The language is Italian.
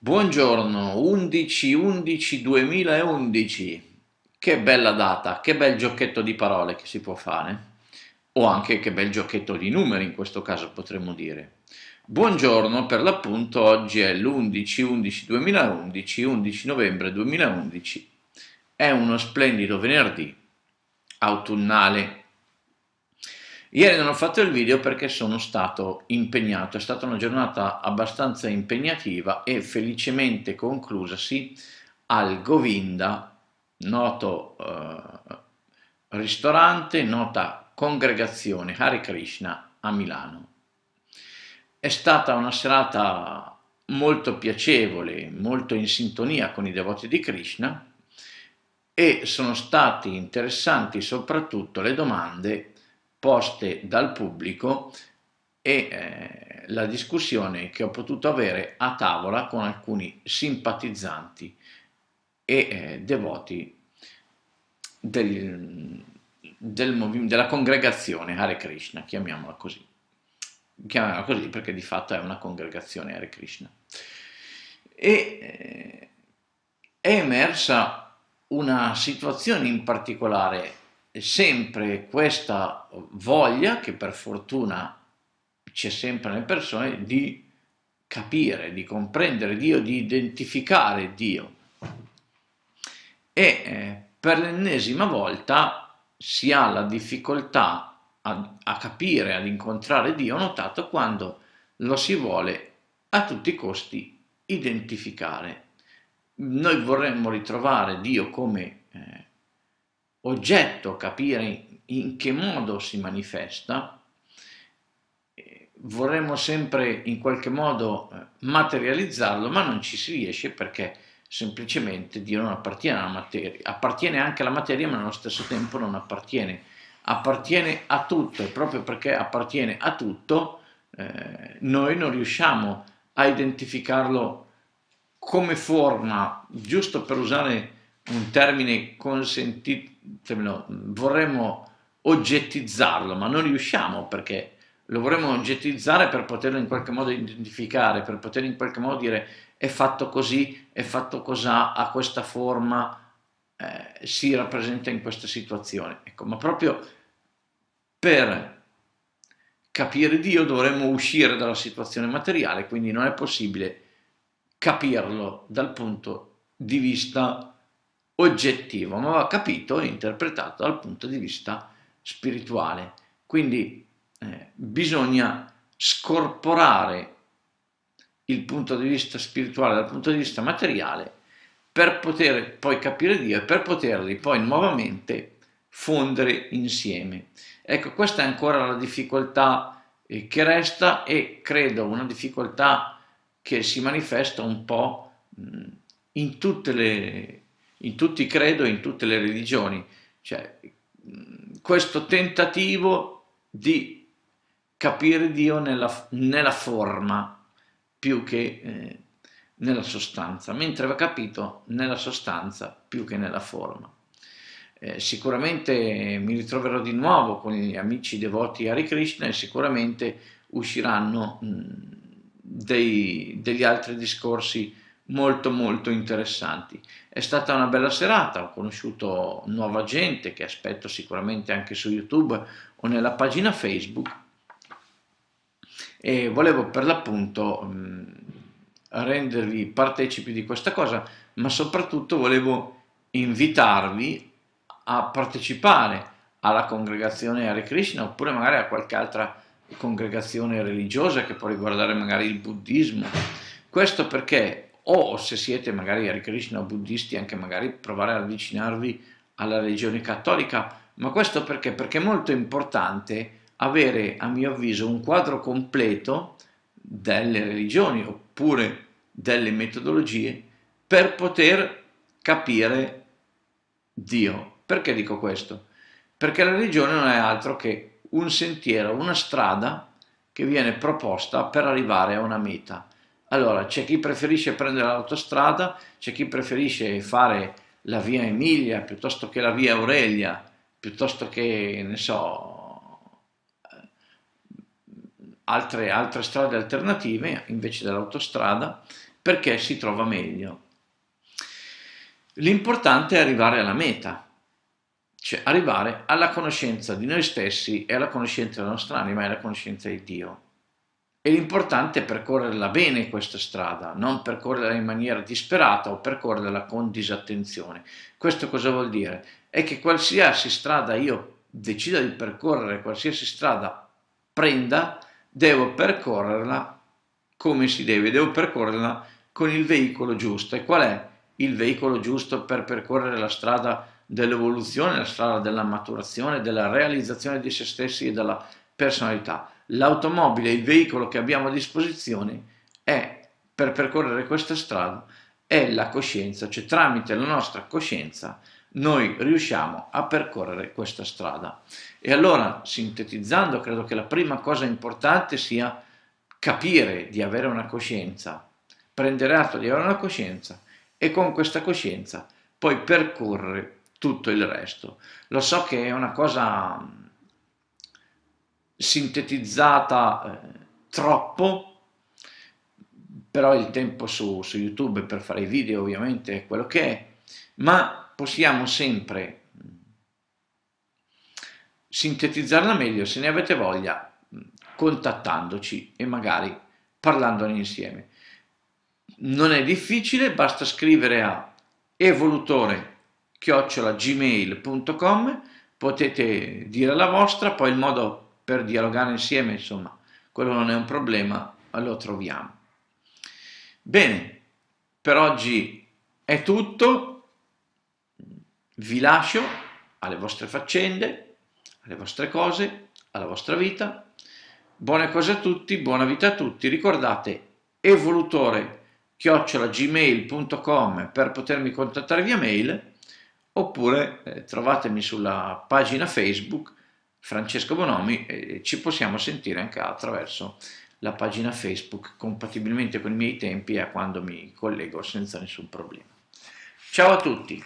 Buongiorno, 11-11-2011, che bella data, che bel giochetto di parole che si può fare, o anche che bel giochetto di numeri in questo caso potremmo dire. Buongiorno, per l'appunto oggi è l'11-11-2011, 11 novembre 2011, è uno splendido venerdì autunnale Ieri non ho fatto il video perché sono stato impegnato, è stata una giornata abbastanza impegnativa e felicemente conclusasi al Govinda, noto eh, ristorante, nota congregazione Hare Krishna a Milano. È stata una serata molto piacevole, molto in sintonia con i devoti di Krishna e sono stati interessanti soprattutto le domande poste dal pubblico e eh, la discussione che ho potuto avere a tavola con alcuni simpatizzanti e eh, devoti del, del della congregazione Hare Krishna, chiamiamola così. Chiamiamola così perché di fatto è una congregazione Hare Krishna. E eh, è emersa una situazione in particolare sempre questa voglia che per fortuna c'è sempre nelle persone di capire, di comprendere Dio, di identificare Dio. E eh, per l'ennesima volta si ha la difficoltà a, a capire, ad incontrare Dio, notato quando lo si vuole a tutti i costi identificare. Noi vorremmo ritrovare Dio come oggetto capire in che modo si manifesta, eh, vorremmo sempre in qualche modo eh, materializzarlo, ma non ci si riesce perché semplicemente Dio non appartiene alla materia, appartiene anche alla materia, ma nello stesso tempo non appartiene, appartiene a tutto e proprio perché appartiene a tutto, eh, noi non riusciamo a identificarlo come forma, giusto per usare un termine consentito, cioè, no, vorremmo oggettizzarlo, ma non riusciamo perché lo vorremmo oggettizzare per poterlo in qualche modo identificare, per poter in qualche modo dire è fatto così, è fatto cos'ha, ha questa forma, eh, si rappresenta in questa situazione. Ecco, ma proprio per capire Dio dovremmo uscire dalla situazione materiale, quindi non è possibile capirlo dal punto di vista oggettivo, ma va capito e interpretato dal punto di vista spirituale. Quindi eh, bisogna scorporare il punto di vista spirituale dal punto di vista materiale per poter poi capire Dio e per poterli poi nuovamente fondere insieme. Ecco, questa è ancora la difficoltà eh, che resta e credo una difficoltà che si manifesta un po' mh, in tutte le in tutti i credo, in tutte le religioni. Cioè, questo tentativo di capire Dio nella, nella forma più che eh, nella sostanza, mentre va capito nella sostanza più che nella forma. Eh, sicuramente mi ritroverò di nuovo con gli amici devoti Hare Krishna e sicuramente usciranno mh, dei, degli altri discorsi molto molto interessanti. È stata una bella serata, ho conosciuto nuova gente che aspetto sicuramente anche su YouTube o nella pagina Facebook e volevo per l'appunto mm, rendervi partecipi di questa cosa, ma soprattutto volevo invitarvi a partecipare alla congregazione Hare Krishna oppure magari a qualche altra congregazione religiosa che può riguardare magari il buddismo. Questo perché o se siete magari Hare Krishna o buddisti anche magari provare ad avvicinarvi alla religione cattolica, ma questo perché? Perché è molto importante avere a mio avviso un quadro completo delle religioni oppure delle metodologie per poter capire Dio. Perché dico questo? Perché la religione non è altro che un sentiero, una strada che viene proposta per arrivare a una meta. Allora, c'è chi preferisce prendere l'autostrada, c'è chi preferisce fare la via Emilia piuttosto che la via Aurelia, piuttosto che, ne so, eh, altre, altre strade alternative invece dell'autostrada, perché si trova meglio. L'importante è arrivare alla meta, cioè arrivare alla conoscenza di noi stessi e alla conoscenza della nostra anima e alla conoscenza di Dio. E l'importante è percorrerla bene questa strada, non percorrerla in maniera disperata o percorrerla con disattenzione. Questo cosa vuol dire? È che qualsiasi strada io decida di percorrere, qualsiasi strada prenda, devo percorrerla come si deve, devo percorrerla con il veicolo giusto. E qual è il veicolo giusto per percorrere la strada dell'evoluzione, la strada della maturazione, della realizzazione di se stessi e della personalità. L'automobile, il veicolo che abbiamo a disposizione è, per percorrere questa strada, è la coscienza, cioè tramite la nostra coscienza noi riusciamo a percorrere questa strada. E allora, sintetizzando, credo che la prima cosa importante sia capire di avere una coscienza, prendere atto di avere una coscienza e con questa coscienza poi percorrere tutto il resto. Lo so che è una cosa sintetizzata eh, troppo, però il tempo su, su YouTube per fare i video ovviamente è quello che è, ma possiamo sempre mm, sintetizzarla meglio se ne avete voglia mm, contattandoci e magari parlandone insieme. Non è difficile, basta scrivere a evolutore gmailcom potete dire la vostra, poi il modo per dialogare insieme, insomma, quello non è un problema, lo troviamo. Bene, per oggi è tutto, vi lascio alle vostre faccende, alle vostre cose, alla vostra vita, buone cose a tutti, buona vita a tutti, ricordate evolutore chiocciola gmail.com per potermi contattare via mail oppure eh, trovatemi sulla pagina Facebook Francesco Bonomi e ci possiamo sentire anche attraverso la pagina Facebook compatibilmente con i miei tempi e a quando mi collego senza nessun problema. Ciao a tutti!